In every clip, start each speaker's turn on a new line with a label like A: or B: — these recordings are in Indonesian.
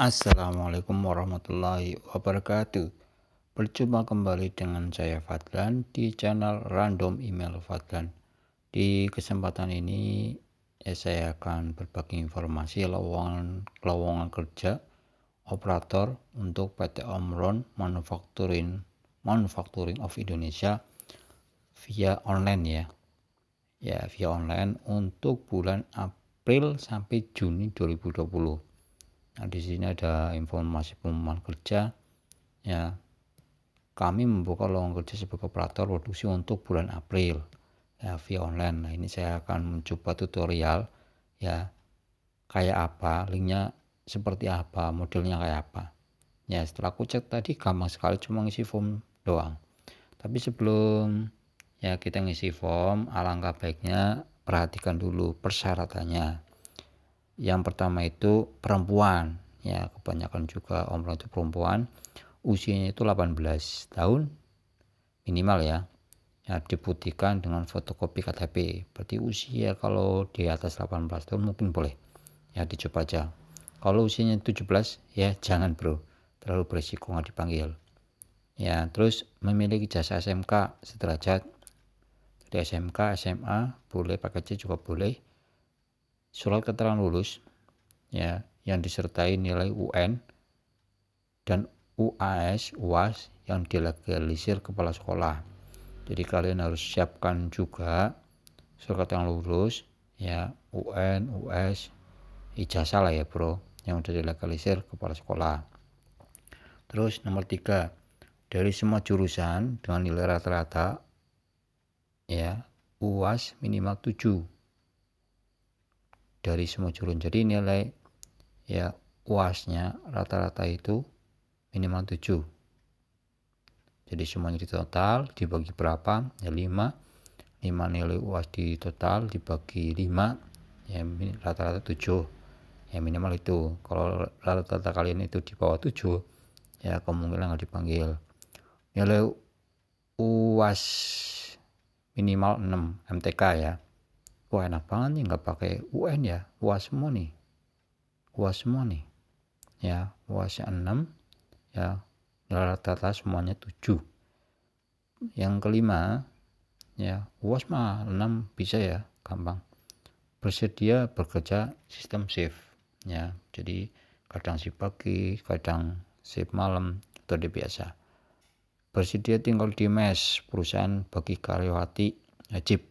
A: Assalamualaikum warahmatullahi wabarakatuh. Berjumpa kembali dengan saya Fadlan di channel Random Email Fadlan. Di kesempatan ini ya saya akan berbagi informasi lowongan lowongan kerja operator untuk PT Omron Manufacturing Manufacturing of Indonesia via online ya. Ya, via online untuk bulan April sampai Juni 2020 Nah, di sini ada informasi pengumuman kerja. Ya, kami membuka lowongan kerja sebagai operator produksi untuk bulan April ya via online. Nah, ini saya akan mencoba tutorial ya kayak apa, linknya seperti apa, modelnya kayak apa. Ya, setelah aku cek tadi gampang sekali cuma ngisi form doang. Tapi sebelum ya kita ngisi form, alangkah baiknya perhatikan dulu persyaratannya yang pertama itu perempuan ya kebanyakan juga umroh itu perempuan usianya itu 18 tahun minimal ya ya diputihkan dengan fotokopi KTP berarti usia kalau di atas 18 tahun mungkin boleh ya dicoba aja kalau usianya 17 ya jangan bro terlalu berisiko nggak dipanggil ya terus memiliki jasa SMK sederajat dari SMK SMA boleh pakai C juga boleh surat keterangan lulus ya yang disertai nilai UN dan UAS UAS yang dilegalisir kepala sekolah. Jadi kalian harus siapkan juga surat keterangan lulus ya UN, US, ijazah lah ya bro yang sudah dilegalisir kepala sekolah. Terus nomor tiga dari semua jurusan dengan nilai rata-rata ya UAS minimal 7 dari semua curun jadi nilai ya uasnya rata-rata itu minimal 7 jadi semuanya di total dibagi berapa ya 5 5 nilai uas di total dibagi 5 ya rata-rata 7 ya minimal itu kalau rata-rata kalian itu di bawah 7 ya kemungkinan nggak dipanggil nilai uas minimal 6 MTK ya wah enak banget nih nggak pakai UN ya uas semua nih uas semua nih ya uas 6 ya rata-rata semuanya 7 yang kelima ya uas mah 6 bisa ya gampang bersedia bekerja sistem shift ya jadi kadang shift pagi kadang shift malam atau di biasa bersedia tinggal di mes perusahaan bagi karyawati wajib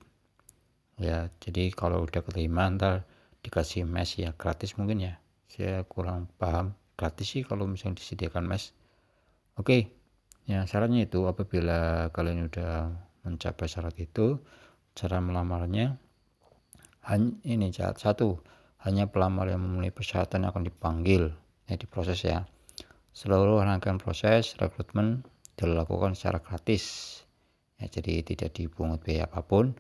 A: ya jadi kalau udah kelima ntar dikasih mesh ya gratis mungkin ya saya kurang paham gratis sih kalau misalnya disediakan mesh oke okay. ya syaratnya itu apabila kalian udah mencapai syarat itu cara melamarnya hanya ini syarat satu hanya pelamar yang memenuhi persyaratan akan dipanggil ya diproses ya seluruh rangkaian proses rekrutmen dilakukan secara gratis ya jadi tidak dibungut biaya apapun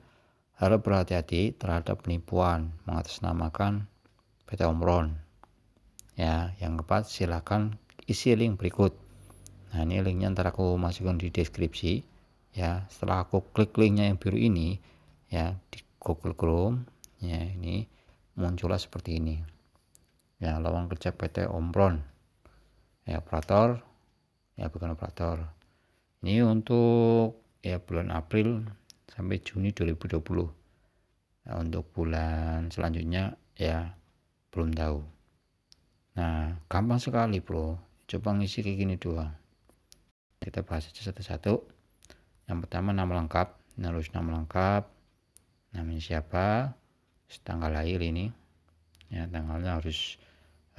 A: Harap berhati-hati terhadap penipuan mengatasnamakan PT Omron. Ya, yang keempat silahkan isi link berikut. Nah, ini linknya ntar aku masukkan di deskripsi. Ya, setelah aku klik linknya yang biru ini, ya di Google Chrome, ya ini muncullah seperti ini. Ya, lowongan kerja PT Omron. Ya, operator, ya bukan operator. Ini untuk ya bulan April sampai Juni 2020 nah, untuk bulan selanjutnya ya belum tahu nah gampang sekali bro coba ngisi kayak gini doang kita bahas aja satu-satu yang pertama nama lengkap nah, nama lengkap namanya siapa tanggal lahir ini ya tanggalnya harus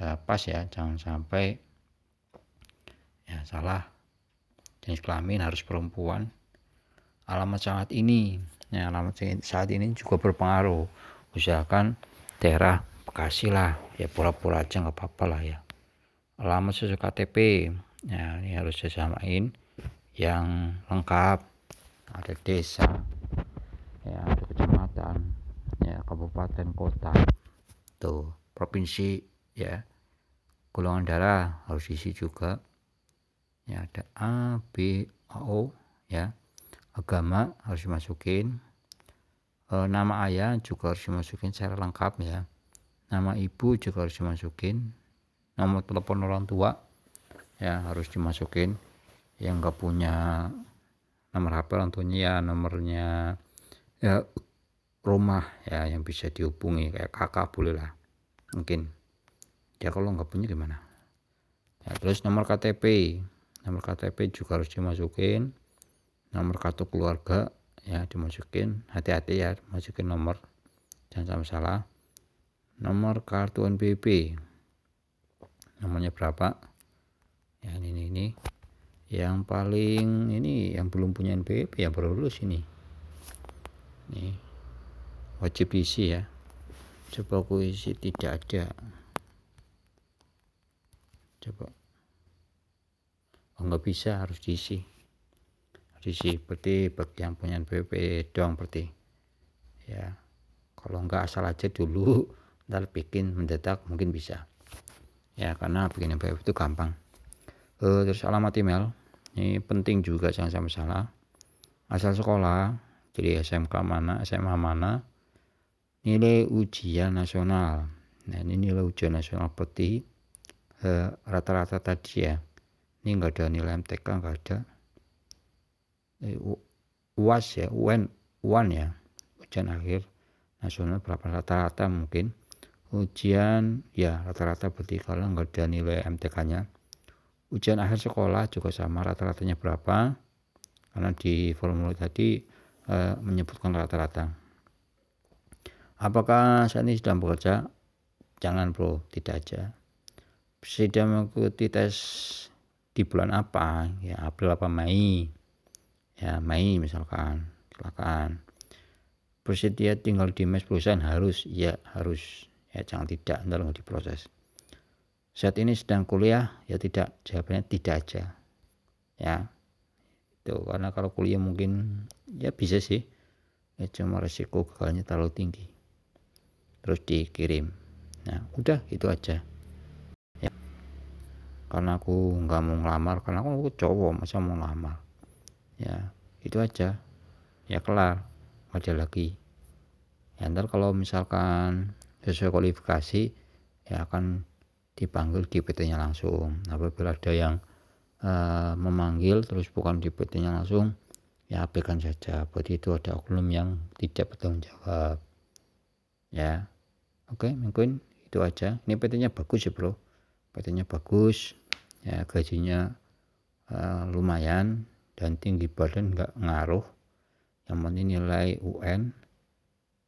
A: uh, pas ya jangan sampai ya salah jenis kelamin harus perempuan alamat saat ini ya alamat saat ini juga berpengaruh usahakan daerah Bekasi lah ya pura-pura aja nggak apa-apa lah ya alamat sesuai KTP ya ini harus samain yang lengkap ada desa ya ada kecamatan ya kabupaten kota tuh provinsi ya golongan darah harus isi juga ya ada A B O ya agama harus dimasukin e, nama ayah juga harus dimasukin secara lengkap ya nama ibu juga harus dimasukin nomor telepon orang tua ya harus dimasukin yang nggak punya nomor HP orang tuanya ya nomornya ya, rumah ya yang bisa dihubungi kayak kakak boleh lah mungkin ya kalau nggak punya gimana ya terus nomor KTP nomor KTP juga harus dimasukin nomor kartu keluarga ya dimasukin hati-hati ya masukin nomor jangan sampai salah nomor kartu NPP namanya berapa ya ini, ini ini yang paling ini yang belum punya NPP ya baru lulus ini ini wajib isi ya coba aku isi tidak ada coba oh, nggak bisa harus diisi risi peti bagi yang punya BP doang, peti ya kalau enggak asal aja dulu ntar bikin mendetak mungkin bisa ya karena bikin MPF itu gampang e, terus alamat email ini penting juga jangan sampai salah asal sekolah jadi SMK mana SMA mana nilai ujian nasional nah ini nilai ujian nasional peti eh, rata-rata e, tadi ya ini enggak ada nilai MTK enggak ada eh, UAS ya, UN, UAN ya, ujian akhir nasional berapa rata-rata mungkin ujian ya rata-rata berarti kalau nggak ada nilai MTK-nya ujian akhir sekolah juga sama rata-ratanya berapa karena di formulir tadi e, menyebutkan rata-rata apakah saat ini sedang bekerja jangan bro tidak aja sedang mengikuti tes di bulan apa ya April apa Mei ya Mei misalkan silakan bersedia tinggal di mes perusahaan harus ya harus ya jangan tidak ntar nggak diproses saat ini sedang kuliah ya tidak jawabannya tidak aja ya itu karena kalau kuliah mungkin ya bisa sih ya cuma resiko gagalnya terlalu tinggi terus dikirim nah udah itu aja ya karena aku nggak mau ngelamar karena aku cowok masa mau ngelamar ya itu aja ya kelar ada lagi ya ntar kalau misalkan sesuai kualifikasi ya akan dipanggil di PT nya langsung apabila ada yang uh, memanggil terus bukan di PT nya langsung ya abaikan saja berarti itu ada oknum yang tidak bertanggung jawab ya oke mungkin itu aja ini PT nya bagus ya bro PT nya bagus ya gajinya uh, lumayan dan tinggi badan nggak ngaruh yang penting nilai UN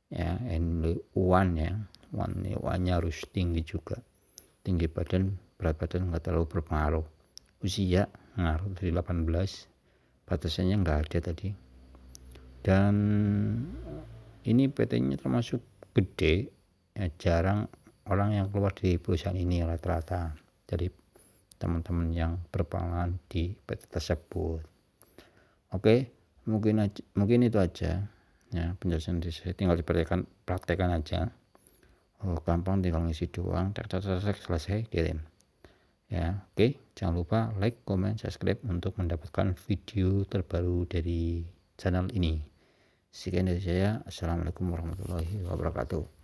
A: ya nu UAN ya UN-nya harus tinggi juga tinggi badan berat badan nggak terlalu berpengaruh usia ngaruh dari 18 batasannya nggak ada tadi dan ini PT-nya termasuk gede ya, jarang orang yang keluar dari perusahaan ini rata-rata Jadi teman-teman yang berpengalaman di PT tersebut Oke, mungkin aja, mungkin itu aja. Ya, penjelasan di saya tinggal dipraktekan, praktekan aja. Oh, gampang tinggal ngisi doang, tercatat selesai kirim. Ya, oke, jangan lupa like, comment, subscribe untuk mendapatkan video terbaru dari channel ini. Sekian dari saya. Assalamualaikum warahmatullahi wabarakatuh.